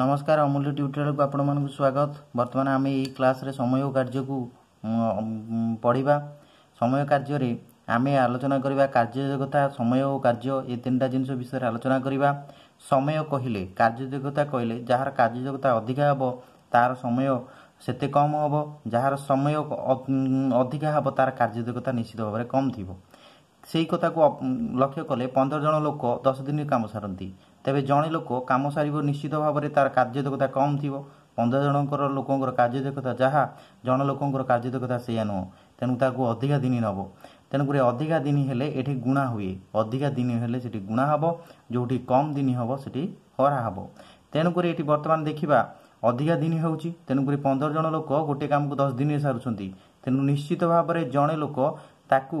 ନମସ୍କାର ଅମୂଲ୍ୟ ଟ୍ୟୁଟୋରିଆଲକୁ ଆପଣମାନଙ୍କୁ ସ୍ୱାଗତ ବର୍ତ୍ତମାନ ଆମେ ଏହି କ୍ଲାସ୍ରେ ସମୟ କାର୍ଯ୍ୟକୁ ପଢ଼ିବା ସମୟ କାର୍ଯ୍ୟରେ ଆମେ ଆଲୋଚନା କରିବା କାର୍ଯ୍ୟଯୋଗ୍ୟତା ସମୟ ଓ କାର୍ଯ୍ୟ ଏ ତିନିଟା ଜିନିଷ ବିଷୟରେ ଆଲୋଚନା କରିବା ସମୟ କହିଲେ କାର୍ଯ୍ୟଯୋଗ୍ୟତା କହିଲେ ଯାହାର କାର୍ଯ୍ୟଯୋଗ୍ୟତା ଅଧିକା ହେବ ତାହାର ସମୟ ସେତେ କମ୍ ହେବ ଯାହାର ସମୟ ଅଧିକା ହେବ ତାର କାର୍ଯ୍ୟଯୋଗ୍ୟତା ନିଶ୍ଚିତ ଭାବରେ କମ୍ ଥିବ ସେହି କଥାକୁ ଲକ୍ଷ୍ୟ କଲେ ପନ୍ଦର ଜଣ ଲୋକ ଦଶ ଦିନରେ କାମ ସାରନ୍ତି ତେବେ ଜଣେ ଲୋକ କାମ ସାରିବ ନିଶ୍ଚିତ ଭାବରେ ତା'ର କାର୍ଯ୍ୟଦକ୍ଷତା କମ୍ ଥିବ ପନ୍ଦର ଜଣଙ୍କର ଲୋକଙ୍କର କାର୍ଯ୍ୟଦକ୍ଷତା ଯାହା ଜଣ ଲୋକଙ୍କର କାର୍ଯ୍ୟଦକ୍ଷତା ସେଇଆ ନୁହଁ ତେଣୁ ତାକୁ ଅଧିକା ଦିନ ନେବ ତେଣୁକରି ଅଧିକା ଦିନ ହେଲେ ଏଠି ଗୁଣା ହୁଏ ଅଧିକା ଦିନ ହେଲେ ସେଠି ଗୁଣା ହେବ ଯେଉଁଠି କମ୍ ଦିନ ହେବ ସେଠି ହରା ହେବ ତେଣୁକରି ଏଠି ବର୍ତ୍ତମାନ ଦେଖିବା ଅଧିକା ଦିନ ହେଉଛି ତେଣୁକରି ପନ୍ଦର ଜଣ ଲୋକ ଗୋଟିଏ କାମକୁ ଦଶ ଦିନରେ ସାରୁଛନ୍ତି ତେଣୁ ନିଶ୍ଚିତ ଭାବରେ ଜଣେ ଲୋକ ତାକୁ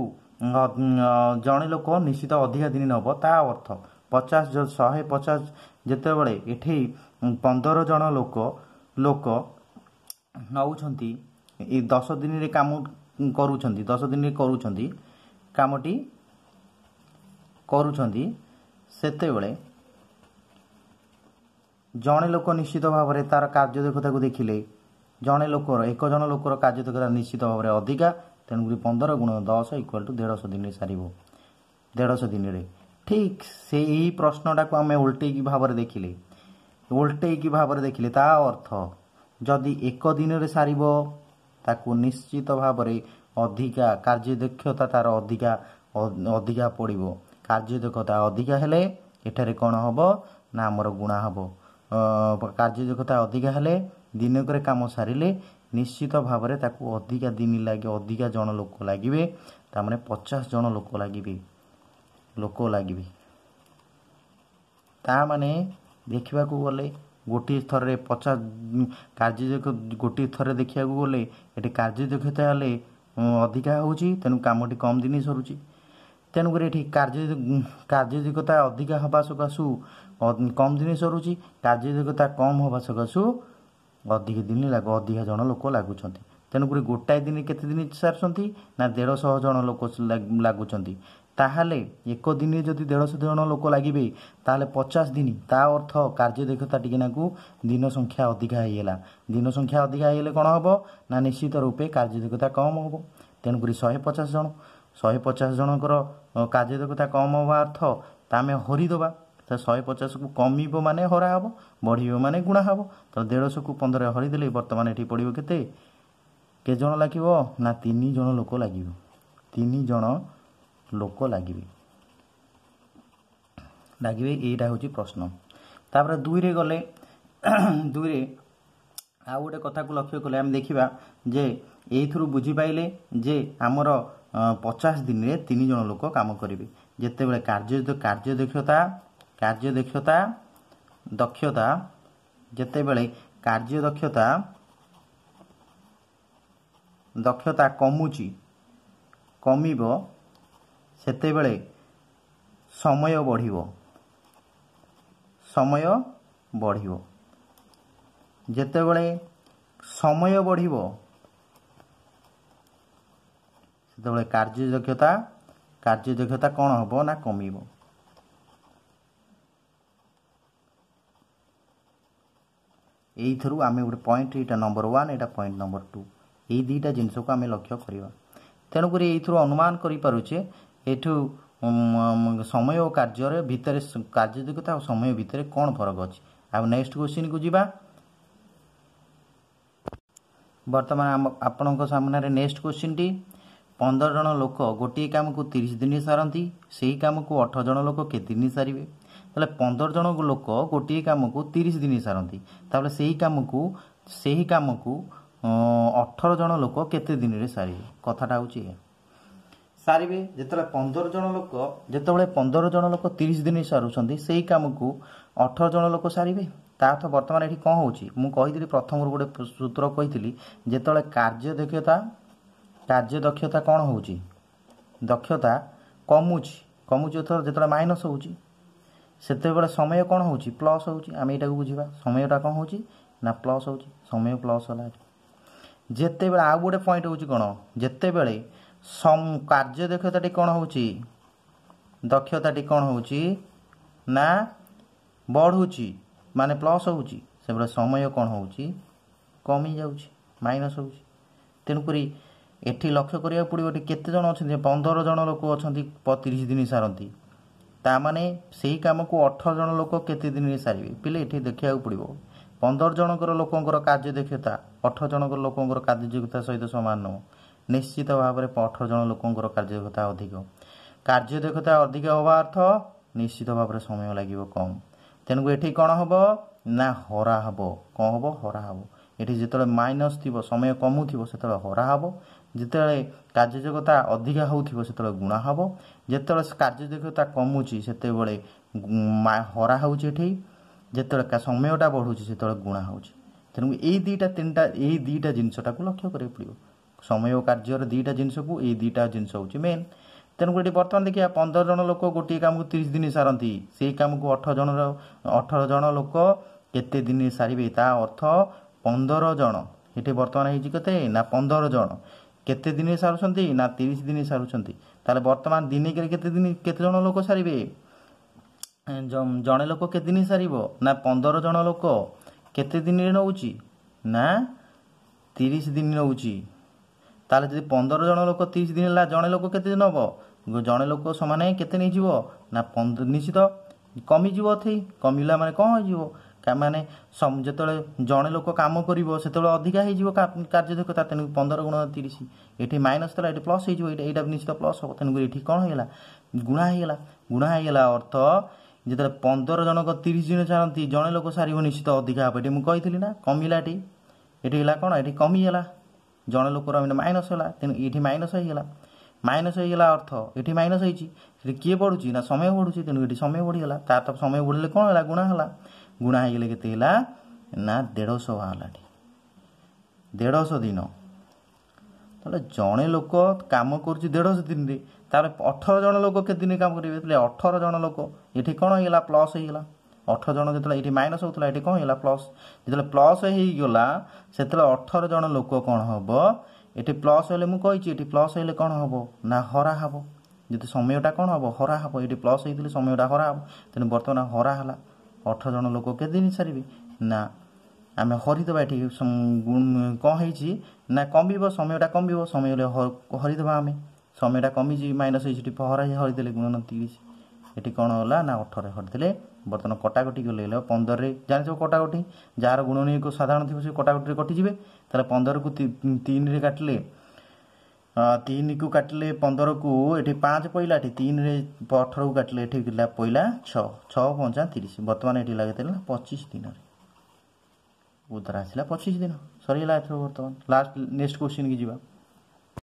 ଜଣେ ଲୋକ ନିଶ୍ଚିତ ଅଧିକା ଦିନ ନେବ ତାହା ଅର୍ଥ ପଚାଶ ଶହେ ପଚାଶ ଯେତେବେଳେ ଏଠି ପନ୍ଦର ଜଣ ଲୋକ ଲୋକ ନେଉଛନ୍ତି ଏ ଦଶ ଦିନରେ କାମ କରୁଛନ୍ତି ଦଶ ଦିନରେ କରୁଛନ୍ତି କାମଟି କରୁଛନ୍ତି ସେତେବେଳେ ଜଣେ ଲୋକ ନିଶ୍ଚିତ ଭାବରେ ତାର କାର୍ଯ୍ୟଦକ୍ଷତାକୁ ଦେଖିଲେ ଜଣେ ଲୋକର ଏକ ଜଣ ଲୋକର କାର୍ଯ୍ୟଦକ୍ଷତା ନିଶ୍ଚିତ ଭାବରେ ଅଧିକା ତେଣୁକରି ପନ୍ଦର ଗୁଣ ଦଶ ଇକ୍ୱାଲ୍ ଟୁ ଦେଢ଼ଶହ ଦିନରେ ସାରିବ ଦେଢ଼ଶହ ଦିନରେ ଠିକ୍ ସେହି ପ୍ରଶ୍ନଟାକୁ ଆମେ ଓଲଟେଇକି ଭାବରେ ଦେଖିଲେ ଓଲଟେଇକି ଭାବରେ ଦେଖିଲେ ତା ଅର୍ଥ ଯଦି ଏକ ଦିନରେ ସାରିବ ତାକୁ ନିଶ୍ଚିତ ଭାବରେ ଅଧିକା କାର୍ଯ୍ୟଦକ୍ଷତା ତାର ଅଧିକା ଅଧିକା ପଡ଼ିବ କାର୍ଯ୍ୟଦକ୍ଷତା ଅଧିକା ହେଲେ ଏଠାରେ କ'ଣ ହେବ ନା ଆମର ଗୁଣା ହେବ କାର୍ଯ୍ୟଦକ୍ଷତା ଅଧିକା ହେଲେ ଦିନକରେ କାମ ସାରିଲେ ନିଶ୍ଚିତ ଭାବରେ ତାକୁ ଅଧିକା ଦିନ ଲାଗି ଅଧିକା ଜଣ ଲୋକ ଲାଗିବେ ତାମାନେ ପଚାଶ ଜଣ ଲୋକ ଲାଗିବେ ଲୋକ ଲାଗିବେ ତାମାନେ ଦେଖିବାକୁ ଗଲେ ଗୋଟିଏ ଥରରେ ପଚାଶ କାର୍ଯ୍ୟ ଗୋଟିଏ ଥରରେ ଦେଖିବାକୁ ଗଲେ ଏଠି କାର୍ଯ୍ୟଦକ୍ଷତା ହେଲେ ଅଧିକା ହେଉଛି ତେଣୁ କାମଟି କମ୍ ଦିନ ସରୁଛି ତେଣୁକରି ଏଠି କାର୍ଯ୍ୟ କାର୍ଯ୍ୟଦକ୍ଷତା ଅଧିକା ହେବା ସକାଶୁ କମ୍ ଦିନ ସରୁଛି କାର୍ଯ୍ୟଦକ୍ଷତା କମ୍ ହେବା ସକାଶୁ ଅଧିକ ଦିନ ଲାଗୁ ଅଧିକା ଜଣ ଲୋକ ଲାଗୁଛନ୍ତି ତେଣୁକରି ଗୋଟାଏ ଦିନ କେତେ ଦିନ ସାରୁଛନ୍ତି ନା ଦେଢ଼ଶହ ଜଣ ଲୋକ ଲାଗୁଛନ୍ତି তাহলে একদিনে যদি দেড়শো জন লোক লাগবে তাহলে পচাশ দিন তা অর্থ কার্যদক্ষতা টিকে নাকু দিন সংখ্যা অধিকা হয়েগলা দিন সংখ্যা অধিকা হলে কোণ হব না নিশ্চিত রূপে কার্যদক্ষতা কম হব তেণুকরি শহে পচাশ জন ଶହେ ପଚାଶ ଜଣଙ୍କର କାର୍ଯ୍ୟଦକ୍ଷତା କମ୍ ହେବା ଅର୍ଥ ତା ଆମେ ହରିଦେବା ତ ଶହେ ପଚାଶକୁ କମିବ ମାନେ ହରା ହେବ ବଢ଼ିବ ମାନେ ଗୁଣା ହେବ ତ ଦେଢ଼ଶହକୁ ପନ୍ଦର ହରିଦେଲେ ବର୍ତ୍ତମାନ ଏଠି ପଡ଼ିବ କେତେ କେତେ ଜଣ ଲାଗିବ ନା ତିନି ଜଣ ଲୋକ ଲାଗିବ ତିନି ଜଣ ଲୋକ ଲାଗିବେ ଲାଗିବେ ଏଇଟା ହେଉଛି ପ୍ରଶ୍ନ ତାପରେ ଦୁଇରେ ଗଲେ ଦୁଇରେ ଆଉ ଗୋଟେ କଥାକୁ ଲକ୍ଷ୍ୟ କଲେ ଆମେ ଦେଖିବା ଯେ ଏଇଥିରୁ ବୁଝିପାଇଲେ ଯେ ଆମର ପଚାଶ ଦିନରେ ତିନି ଜଣ ଲୋକ କାମ କରିବେ ଯେତେବେଳେ କାର୍ଯ୍ୟ କାର୍ଯ୍ୟଦକ୍ଷତା କାର୍ଯ୍ୟଦକ୍ଷତା ଦକ୍ଷତା ଯେତେବେଳେ କାର୍ଯ୍ୟଦକ୍ଷତା ଦକ୍ଷତା କମୁଛି କମିବ ସେତେବେଳେ ସମୟ ବଢ଼ିବ ସମୟ ବଢ଼ିବ ଯେତେବେଳେ ସମୟ ବଢ଼ିବ ସେତେବେଳେ କାର୍ଯ୍ୟଦକ୍ଷତା କାର୍ଯ୍ୟଦକ୍ଷତା କ'ଣ ହେବ ନା କମିବ ଏଇଥିରୁ ଆମେ ଗୋଟେ ପଏଣ୍ଟ ଏଇଟା ନମ୍ବର ୱାନ୍ ଏଇଟା ପଏଣ୍ଟ ନମ୍ବର ଟୁ ଏଇ ଦୁଇଟା ଜିନିଷକୁ ଆମେ ଲକ୍ଷ୍ୟ କରିବା ତେଣୁକରି ଏଇଥିରୁ ଅନୁମାନ କରିପାରୁଛେ ଏଠୁ ସମୟ ଓ କାର୍ଯ୍ୟରେ ଭିତରେ କାର୍ଯ୍ୟ କାର୍ଯ୍ୟଯୋଗ୍ୟତା ଓ ସମୟ ଭିତରେ କ'ଣ ଫରକ ଅଛି ଆଉ ନେକ୍ସଟ କ୍ୱେଶ୍ଚିନ୍କୁ ଯିବା ବର୍ତ୍ତମାନ ଆମ ଆପଣଙ୍କ ସାମ୍ନାରେ ନେକ୍ସଟ କ୍ୱେଶ୍ଚିନ୍ଟି ପନ୍ଦର ଜଣ ଲୋକ ଗୋଟିଏ କାମକୁ ତିରିଶ ଦିନ ସାରନ୍ତି ସେହି କାମକୁ ଅଠର ଜଣ ଲୋକ କେତେ ଦିନ ସାରିବେ ତାହେଲେ ପନ୍ଦର ଜଣ ଲୋକ ଗୋଟିଏ କାମକୁ ତିରିଶ ଦିନ ସାରନ୍ତି ତାହେଲେ ସେହି କାମକୁ ସେହି କାମକୁ ଅଠର ଜଣ ଲୋକ କେତେ ଦିନରେ ସାରିବେ କଥାଟା ହେଉଛି ଏହା ସାରିବେ ଯେତେବେଳେ ପନ୍ଦର ଜଣ ଲୋକ ଯେତେବେଳେ ପନ୍ଦର ଜଣ ଲୋକ ତିରିଶ ଦିନ ସାରୁଛନ୍ତି ସେଇ କାମକୁ ଅଠର ଜଣ ଲୋକ ସାରିବେ ତା ତାଠୁ ବର୍ତ୍ତମାନ ଏଠି କ'ଣ ହେଉଛି ମୁଁ କହିଥିଲି ପ୍ରଥମରୁ ଗୋଟେ ସୂତ୍ର କହିଥିଲି ଯେତେବେଳେ କାର୍ଯ୍ୟ ଦକ୍ଷତା କାର୍ଯ୍ୟ ଦକ୍ଷତା କ'ଣ ହେଉଛି ଦକ୍ଷତା କମୁଛି କମୁଛି ଯେତେବେଳେ ଯେତେବେଳେ ମାଇନସ୍ ହେଉଛି ସେତେବେଳେ ସମୟ କ'ଣ ହେଉଛି ପ୍ଲସ୍ ହେଉଛି ଆମେ ଏଇଟାକୁ ବୁଝିବା ସମୟଟା କ'ଣ ହେଉଛି ନା ପ୍ଲସ୍ ହେଉଛି ସମୟ ପ୍ଲସ୍ ହେଲା ଯେତେବେଳେ ଆଉ ଗୋଟେ ପଏଣ୍ଟ ହେଉଛି କ'ଣ ଯେତେବେଳେ କାର୍ଯ୍ୟଦକ୍ଷତାଟି କ'ଣ ହେଉଛି ଦକ୍ଷତାଟି କ'ଣ ହେଉଛି ନା ବଢ଼ୁଛି ମାନେ ପ୍ଲସ୍ ହେଉଛି ସେଭଳି ସମୟ କ'ଣ ହେଉଛି କମିଯାଉଛି ମାଇନସ୍ ହେଉଛି ତେଣୁକରି ଏଠି ଲକ୍ଷ୍ୟ କରିବାକୁ ପଡ଼ିବ ଏଠି କେତେ ଜଣ ଅଛନ୍ତି ପନ୍ଦର ଜଣ ଲୋକ ଅଛନ୍ତି ତିରିଶ ଦିନ ସାରନ୍ତି ତା ମାନେ ସେହି କାମକୁ ଅଠର ଜଣ ଲୋକ କେତେ ଦିନରେ ସାରିବେ ପିଲେ ଏଠି ଦେଖିବାକୁ ପଡ଼ିବ ପନ୍ଦର ଜଣଙ୍କର ଲୋକଙ୍କର କାର୍ଯ୍ୟଦକ୍ଷତା ଅଠର ଜଣଙ୍କର ଲୋକଙ୍କର କାର୍ଯ୍ୟଦକ୍ଷତା ସହିତ ସମାନ ନୁହଁ ନିଶ୍ଚିତ ଭାବରେ ଅଠର ଜଣ ଲୋକଙ୍କର କାର୍ଯ୍ୟଦକ୍ଷତା ଅଧିକ କାର୍ଯ୍ୟଦକ୍ଷତା ଅଧିକ ହେବା ଅର୍ଥ ନିଶ୍ଚିତ ଭାବରେ ସମୟ ଲାଗିବ କମ୍ ତେଣୁକୁ ଏଠି କ'ଣ ହେବ ନା ହରା ହେବ କ'ଣ ହେବ ହରା ହେବ ଏଠି ଯେତେବେଳେ ମାଇନସ୍ ଥିବ ସମୟ କମୁଥିବ ସେତେବେଳେ ହରା ହେବ ଯେତେବେଳେ କାର୍ଯ୍ୟଯୋଗ୍ୟତା ଅଧିକା ହେଉଥିବ ସେତେବେଳେ ଗୁଣା ହେବ ଯେତେବେଳେ କାର୍ଯ୍ୟଯୋଗ୍ୟତା କମୁଛି ସେତେବେଳେ ହରା ହେଉଛି ଏଠି ଯେତେବେଳେ ସମୟଟା ବଢ଼ୁଛି ସେତେବେଳେ ଗୁଣା ହେଉଛି ତେଣୁ ଏଇ ଦୁଇଟା ତିନିଟା ଏଇ ଦୁଇଟା ଜିନିଷଟାକୁ ଲକ୍ଷ୍ୟ କରିବାକୁ ପଡ଼ିବ ସମୟ ଓ କାର୍ଯ୍ୟର ଦୁଇଟା ଜିନିଷକୁ ଏଇ ଦୁଇଟା ଜିନିଷ ହେଉଛି ମେନ୍ ତେଣୁକରି ଏଠି ବର୍ତ୍ତମାନ ଦେଖିବା ପନ୍ଦର ଜଣ ଲୋକ ଗୋଟିଏ କାମକୁ ତିରିଶ ଦିନ ସାରନ୍ତି ସେଇ କାମକୁ ଅଠର ଜଣର ଅଠର ଜଣ ଲୋକ କେତେ ଦିନ ସାରିବେ ତା ଅର୍ଥ ପନ୍ଦର ଜଣ ଏଠି ବର୍ତ୍ତମାନ ହେଇଛି କେତେ ନା ପନ୍ଦର ଜଣ କେତେ ଦିନ ସାରୁଛନ୍ତି ନା ତିରିଶ ଦିନ ସାରୁଛନ୍ତି ତାହେଲେ ବର୍ତ୍ତମାନ ଦିନିକରେ କେତେ ଦିନ କେତେ ଜଣ ଲୋକ ସାରିବେ ଜଣେ ଲୋକ କେତେ ଦିନ ସାରିବ ନା ପନ୍ଦର ଜଣ ଲୋକ କେତେ ଦିନରେ ନେଉଛି ନା ତିରିଶ ଦିନ ନେଉଛି ତାହେଲେ ଯଦି ପନ୍ଦର ଜଣ ଲୋକ ତିରିଶ ଦିନ ହେଲା ଜଣେ ଲୋକ କେତେ ନେବ ଜଣେ ଲୋକ ସେମାନେ କେତେ ନେଇଯିବ ନା ପନ୍ଦର ନିଶ୍ଚିତ କମିଯିବ ଏଠି କମିଲା ମାନେ କ'ଣ ହେଇଯିବ ମାନେ ଯେତେବେଳେ ଜଣେ ଲୋକ କାମ କରିବ ସେତେବେଳେ ଅଧିକା ହେଇଯିବ କାର୍ଯ୍ୟଦକ୍ଷତା ତେଣୁ ପନ୍ଦର ଗୁଣ ତିରିଶ ଏଠି ମାଇନସ୍ ଥିଲା ଏଠି ପ୍ଲସ୍ ହେଇଯିବ ଏଇଟା ଏଇଟା ନିଶ୍ଚିତ ପ୍ଲସ୍ ହେବ ତେଣୁକରି ଏଠି କ'ଣ ହେଇଗଲା ଗୁଣା ହେଇଗଲା ଗୁଣା ହେଇଗଲା ଅର୍ଥ ଯେତେବେଳେ ପନ୍ଦର ଜଣଙ୍କ ତିରିଶ ଦିନ ଚାଲନ୍ତି ଜଣେ ଲୋକ ସାରିବ ନିଶ୍ଚିତ ଅଧିକା ହେବ ଏଠି ମୁଁ କହିଥିଲି ନା କମିଲା ଏଠି ଏଠି ହେଲା କ'ଣ ଏଠି କମିଗଲା ଜଣେ ଲୋକର ଏମିତି ମାଇନସ୍ ହେଲା ତେଣୁ ଏଇଠି ମାଇନସ୍ ହେଇଗଲା ମାଇନସ୍ ହେଇଗଲା ଅର୍ଥ ଏଠି ମାଇନସ୍ ହେଇଛି ସେଠି କିଏ ବଢ଼ୁଛି ନା ସମୟ ବଢ଼ୁଛି ତେଣୁ ଏଠି ସମୟ ବଢ଼ିଗଲା ତା ତ ସମୟ ବଢ଼ିଲେ କ'ଣ ହେଲା ଗୁଣା ହେଲା ଗୁଣା ହେଇଗଲେ କେତେ ହେଲା ନା ଦେଢ଼ଶହ ବାହାରିଲାଠି ଦେଢ଼ଶହ ଦିନ ତାହେଲେ ଜଣେ ଲୋକ କାମ କରୁଛି ଦେଢ଼ଶହ ଦିନରେ ତା'ର ଅଠର ଜଣ ଲୋକ କେତେ ଦିନ କାମ କରିବେ ତାହେଲେ ଅଠର ଜଣ ଲୋକ ଏଠି କ'ଣ ହେଇଗଲା ପ୍ଲସ୍ ହେଇଗଲା ଅଠର ଜଣ ଯେତେବେଳେ ଏଇଠି ମାଇନସ୍ ହେଉଥିଲା ଏଇଠି କ'ଣ ହେଇଗଲା ପ୍ଲସ୍ ଯେତେବେଳେ ପ୍ଲସ୍ ହେଇଗଲା ସେତେବେଳେ ଅଠର ଜଣ ଲୋକ କ'ଣ ହେବ ଏଠି ପ୍ଲସ୍ ହେଲେ ମୁଁ କହିଛି ଏଠି ପ୍ଲସ୍ ହେଲେ କ'ଣ ହେବ ନା ହରା ହେବ ଯେତେ ସମୟଟା କ'ଣ ହେବ ହରା ହେବ ଏଠି ପ୍ଲସ୍ ହେଇଥିଲେ ସମୟଟା ହରା ହେବ ତେଣୁ ବର୍ତ୍ତମାନ ହରା ହେଲା ଅଠର ଜଣ ଲୋକ କେତେ ଦିନ ସାରିବେ ନା ଆମେ ହରିଦେବା ଏଠି କ'ଣ ହେଇଛି ନା କମିବ ସମୟଟା କମିବ ସମୟ ହରିଦେବା ଆମେ ସମୟଟା କମିଛି ମାଇନସ୍ ହେଇଛି ଟିପ ହରା ହରିଦେଲେ ଗୁଣ ନତିକି ଏଠି କ'ଣ ହେଲା ନା ଅଠରରେ ହଟିଥିଲେ ବର୍ତ୍ତମାନ କଟାକଟି ଗଲେ ହେଲା ପନ୍ଦରରେ ଜାଣିଥିବ କଟାକଟି ଯାହାର ଗୁଣନୀୟକ ସାଧାରଣ ଥିବ ସେ କଟାକଟିରେ କଟିଯିବେ ତାହେଲେ ପନ୍ଦରକୁ ତିନିରେ କାଟିଲେ ତିନିକୁ କାଟିଲେ ପନ୍ଦରକୁ ଏଠି ପାଞ୍ଚ ପଇଲା ଏଠି ତିନିରେ ଅଠରକୁ କାଟିଲେ ଏଠି ପଇଲା ଛଅ ଛଅ ପଞ୍ଚା ତିରିଶ ବର୍ତ୍ତମାନ ଏଠି ଲାଗିଥିଲା ପଚିଶ ଦିନରେ ଉତ୍ତର ଆସିଲା ପଚିଶ ଦିନ ସରିଗଲା ଏଥର ବର୍ତ୍ତମାନ ଲାଷ୍ଟ ନେକ୍ସଟ କ୍ୱେଶ୍ଚିନ୍କି ଯିବା